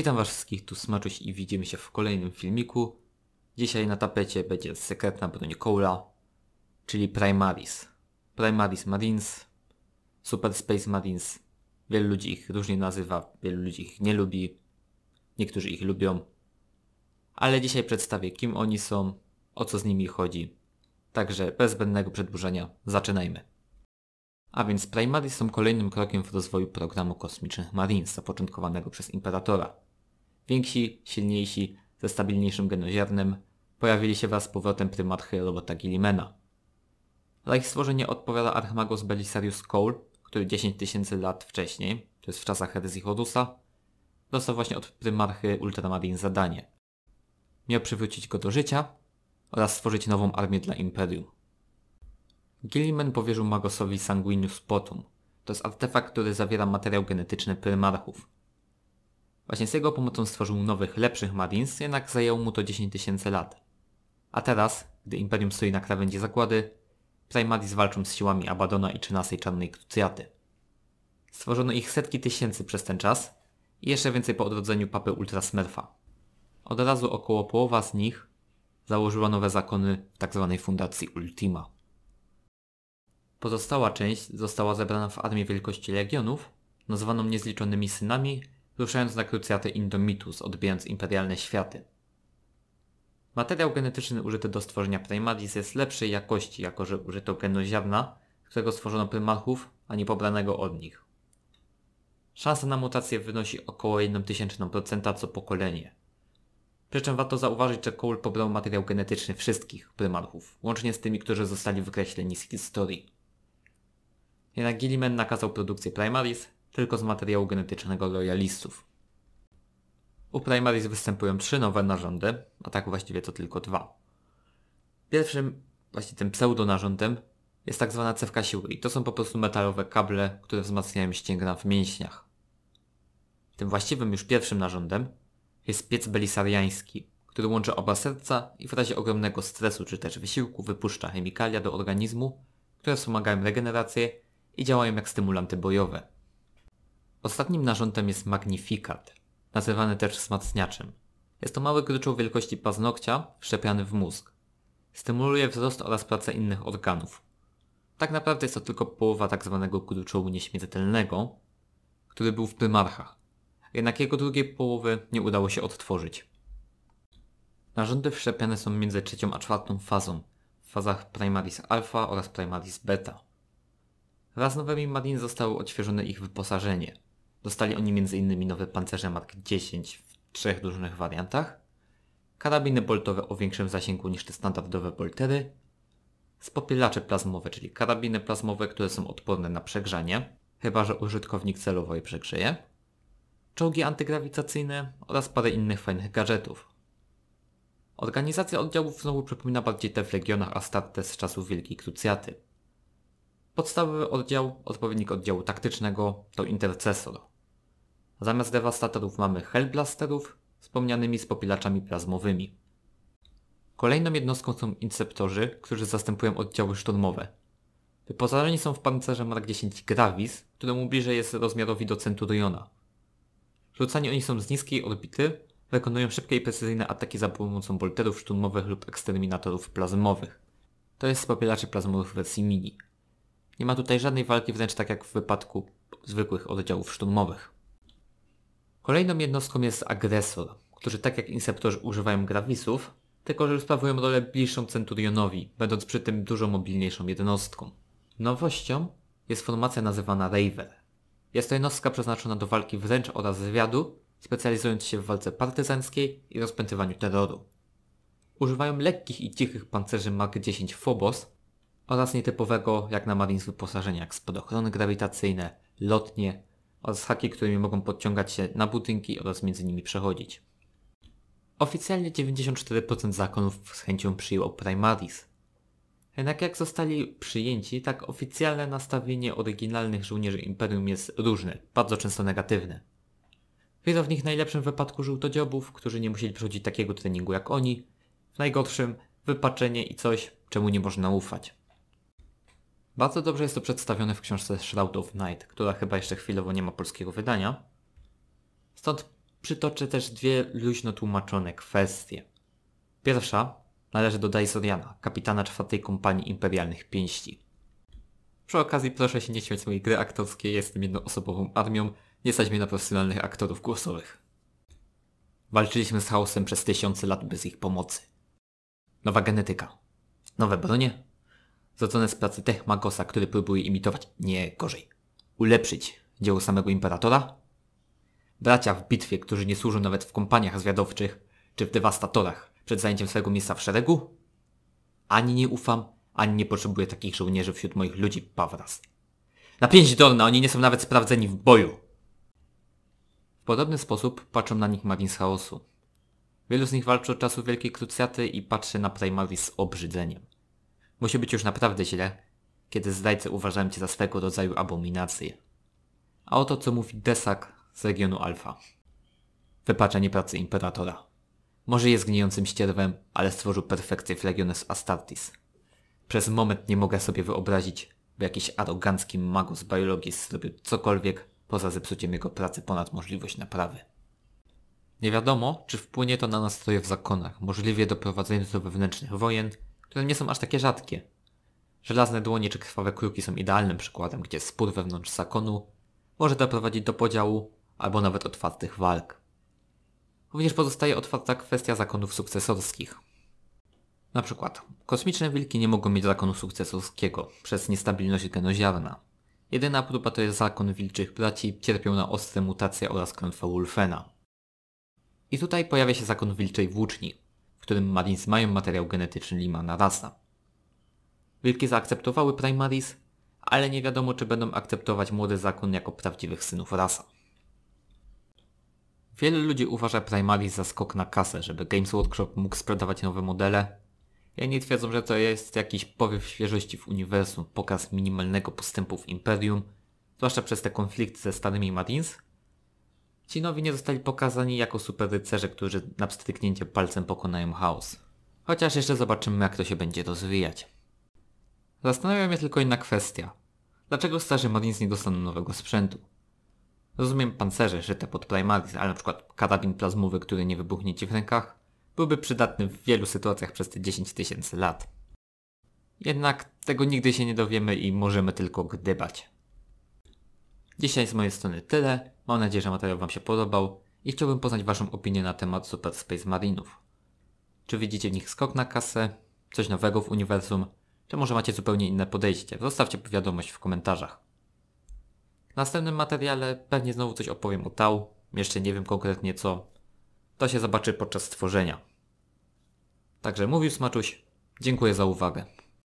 Witam Was wszystkich, tu Smaczuś i widzimy się w kolejnym filmiku. Dzisiaj na tapecie będzie sekretna broń Cola, czyli Primaris. Primaris Marines, Super Space Marines. Wielu ludzi ich różnie nazywa, wielu ludzi ich nie lubi, niektórzy ich lubią. Ale dzisiaj przedstawię kim oni są, o co z nimi chodzi. Także bez zbędnego przedłużenia zaczynajmy. A więc Primaris są kolejnym krokiem w rozwoju programu kosmicznych Marines zapoczątkowanego przez Imperatora. Więksi, silniejsi, ze stabilniejszym genoziarnym pojawili się wraz z powrotem prymarchy robota Gilimena. Za ich stworzenie odpowiada Archmagos Belisarius Cole, który 10 tysięcy lat wcześniej, to jest w czasach herezji Horusa, dostał właśnie od prymarchy Ultramarine zadanie. Miał przywrócić go do życia oraz stworzyć nową armię dla Imperium. Gilliman powierzył Magosowi Sanguinius Potum. To jest artefakt, który zawiera materiał genetyczny prymarchów. Właśnie z jego pomocą stworzył nowych, lepszych Marines, jednak zajęło mu to 10 tysięcy lat. A teraz, gdy Imperium stoi na krawędzi zagłady, Primaris walczą z siłami Abadona i XIII Czarnej Krucjaty. Stworzono ich setki tysięcy przez ten czas i jeszcze więcej po odrodzeniu papy Ultrasmerfa. Od razu około połowa z nich założyła nowe zakony w tzw. Tak Fundacji Ultima. Pozostała część została zebrana w armii wielkości legionów, nazwaną niezliczonymi synami ruszając na krucjatę Indomitus, odbijając imperialne światy. Materiał genetyczny użyty do stworzenia Primaris jest lepszej jakości, jako że użyto genu ziarna, którego stworzono prymarchów, a nie pobranego od nich. Szansa na mutację wynosi około 1000% co pokolenie. Przy czym warto zauważyć, że Cole pobrał materiał genetyczny wszystkich prymarchów, łącznie z tymi, którzy zostali wykreśleni z historii. Jednak Gilliman nakazał produkcję Primaris, tylko z materiału genetycznego lojalistów. U Primaris występują trzy nowe narządy, a tak właściwie to tylko dwa. Pierwszym, właśnie tym pseudonarządem, jest tak zwana cewka siły i to są po prostu metalowe kable, które wzmacniają ścięgna w mięśniach. Tym właściwym już pierwszym narządem jest piec belisariański, który łączy oba serca i w razie ogromnego stresu czy też wysiłku wypuszcza chemikalia do organizmu, które wspomagają regenerację i działają jak stymulanty bojowe. Ostatnim narządem jest magnifikat, nazywany też wzmacniaczem. Jest to mały gruczoł wielkości paznokcia, wszczepiany w mózg. Stymuluje wzrost oraz pracę innych organów. Tak naprawdę jest to tylko połowa tzw. Tak gruczołu nieśmiertelnego, który był w prymarchach. Jednak jego drugiej połowy nie udało się odtworzyć. Narządy wszczepiane są między trzecią a czwartą fazą, w fazach primaris alpha oraz primaris beta. Wraz z nowymi madin zostało odświeżone ich wyposażenie – Dostali oni m.in. nowe pancerze Mark 10 w trzech różnych wariantach, karabiny boltowe o większym zasięgu niż te standardowe boltery, spopielacze plazmowe, czyli karabiny plazmowe, które są odporne na przegrzanie, chyba że użytkownik celowo je przegrzeje, czołgi antygrawitacyjne oraz parę innych fajnych gadżetów. Organizacja oddziałów znowu przypomina bardziej te w Legionach Astarte z czasów Wielkiej Krucjaty. Podstawowy oddział, odpowiednik oddziału taktycznego, to intercesor. Zamiast dewastatorów mamy hellblasterów, wspomnianymi z popilaczami plazmowymi. Kolejną jednostką są inceptorzy, którzy zastępują oddziały szturmowe. Wyposażeni są w pancerze Mark 10 Gravis, któremu bliżej jest rozmiarowi do Centuriona. Rzucani oni są z niskiej orbity, wykonują szybkie i precyzyjne ataki za pomocą bolterów szturmowych lub eksterminatorów plazmowych. To jest z popilaczy plazmowych w wersji mini. Nie ma tutaj żadnej walki wręcz tak jak w wypadku zwykłych oddziałów szturmowych. Kolejną jednostką jest agresor, którzy tak jak inceptorzy używają gravisów, tylko że sprawują rolę bliższą Centurionowi, będąc przy tym dużo mobilniejszą jednostką. Nowością jest formacja nazywana Raver. Jest to jednostka przeznaczona do walki wręcz oraz zwiadu, specjalizując się w walce partyzanckiej i rozpętywaniu terroru. Używają lekkich i cichych pancerzy Mark 10 Phobos oraz nietypowego jak na Marines wyposażenia jak spadochrony grawitacyjne, lotnie, oraz haki, którymi mogą podciągać się na budynki oraz między nimi przechodzić. Oficjalnie 94% zakonów z chęcią przyjął Primaris. Jednak jak zostali przyjęci, tak oficjalne nastawienie oryginalnych żołnierzy Imperium jest różne, bardzo często negatywne. Wielu w nich w najlepszym wypadku żółtodziobów, którzy nie musieli przechodzić takiego treningu jak oni, w najgorszym wypaczenie i coś, czemu nie można ufać. Bardzo dobrze jest to przedstawione w książce Shroud of Night, która chyba jeszcze chwilowo nie ma polskiego wydania. Stąd przytoczę też dwie luźno tłumaczone kwestie. Pierwsza należy do Daisoriana, kapitana czwartej kompanii imperialnych pięści. Przy okazji proszę się nie śmiać mojej gry aktorskiej, jestem jednoosobową armią, nie stać mnie na profesjonalnych aktorów głosowych. Walczyliśmy z chaosem przez tysiące lat bez ich pomocy. Nowa genetyka. Nowe bronie, zrodzone z pracy Techmagosa, który próbuje imitować nie gorzej. Ulepszyć dzieło samego Imperatora? Bracia w bitwie, którzy nie służą nawet w kompaniach zwiadowczych czy w dewastatorach przed zajęciem swojego miejsca w szeregu? Ani nie ufam, ani nie potrzebuję takich żołnierzy wśród moich ludzi, Pawras. Na pięć dolna, oni nie są nawet sprawdzeni w boju. W podobny sposób patrzą na nich z Chaosu. Wielu z nich walczy od czasu Wielkiej Krucjaty i patrzy na Primaris z obrzydzeniem. Musi być już naprawdę źle, kiedy zdrajcy uważają cię za swego rodzaju abominację. A oto co mówi Desak z regionu Alfa. Wypaczenie pracy Imperatora. Może jest gnijącym ścierwem, ale stworzył perfekcję w Legiones Astartis. Przez moment nie mogę sobie wyobrazić, by jakiś arogancki magus z biologii zrobił cokolwiek poza zepsuciem jego pracy ponad możliwość naprawy. Nie wiadomo, czy wpłynie to na nastroje w zakonach, możliwie doprowadzając do wewnętrznych wojen, które nie są aż takie rzadkie. Żelazne dłonie czy krwawe kruki są idealnym przykładem, gdzie spór wewnątrz zakonu może doprowadzić do podziału albo nawet otwartych walk. Również pozostaje otwarta kwestia zakonów sukcesorskich. Na przykład, kosmiczne wilki nie mogą mieć zakonu sukcesorskiego przez niestabilność genoziarna. Jedyna próba to jest zakon wilczych braci, cierpią na ostre mutacje oraz klątwę Wolfena. I tutaj pojawia się zakon wilczej włóczni, którym Marines mają materiał genetyczny Limana Rasa. Wilki zaakceptowały Primaris, ale nie wiadomo czy będą akceptować młody zakon jako prawdziwych synów Rasa. Wielu ludzi uważa Primaris za skok na kasę, żeby Games Workshop mógł sprzedawać nowe modele. nie twierdzą, że to jest jakiś powiew świeżości w uniwersum, pokaz minimalnego postępu w Imperium, zwłaszcza przez te konflikty ze starymi Marines, Ci nowi nie zostali pokazani jako super rycerze, którzy na pstryknięcie palcem pokonają chaos. Chociaż jeszcze zobaczymy jak to się będzie rozwijać. Zastanawia mnie tylko inna kwestia. Dlaczego starzy Marines nie dostaną nowego sprzętu? Rozumiem pancerze szyte pod Primaris, ale np. karabin plazmowy, który nie wybuchnie Ci w rękach, byłby przydatny w wielu sytuacjach przez te 10 tysięcy lat. Jednak tego nigdy się nie dowiemy i możemy tylko gdybać. Dzisiaj z mojej strony tyle. Mam nadzieję, że materiał Wam się podobał i chciałbym poznać Waszą opinię na temat Super Space Marinów. Czy widzicie w nich skok na kasę, coś nowego w uniwersum, czy może macie zupełnie inne podejście? Zostawcie wiadomość w komentarzach. W następnym materiale pewnie znowu coś opowiem o Tau, jeszcze nie wiem konkretnie co. To się zobaczy podczas stworzenia. Także mówił Smaczuś, dziękuję za uwagę.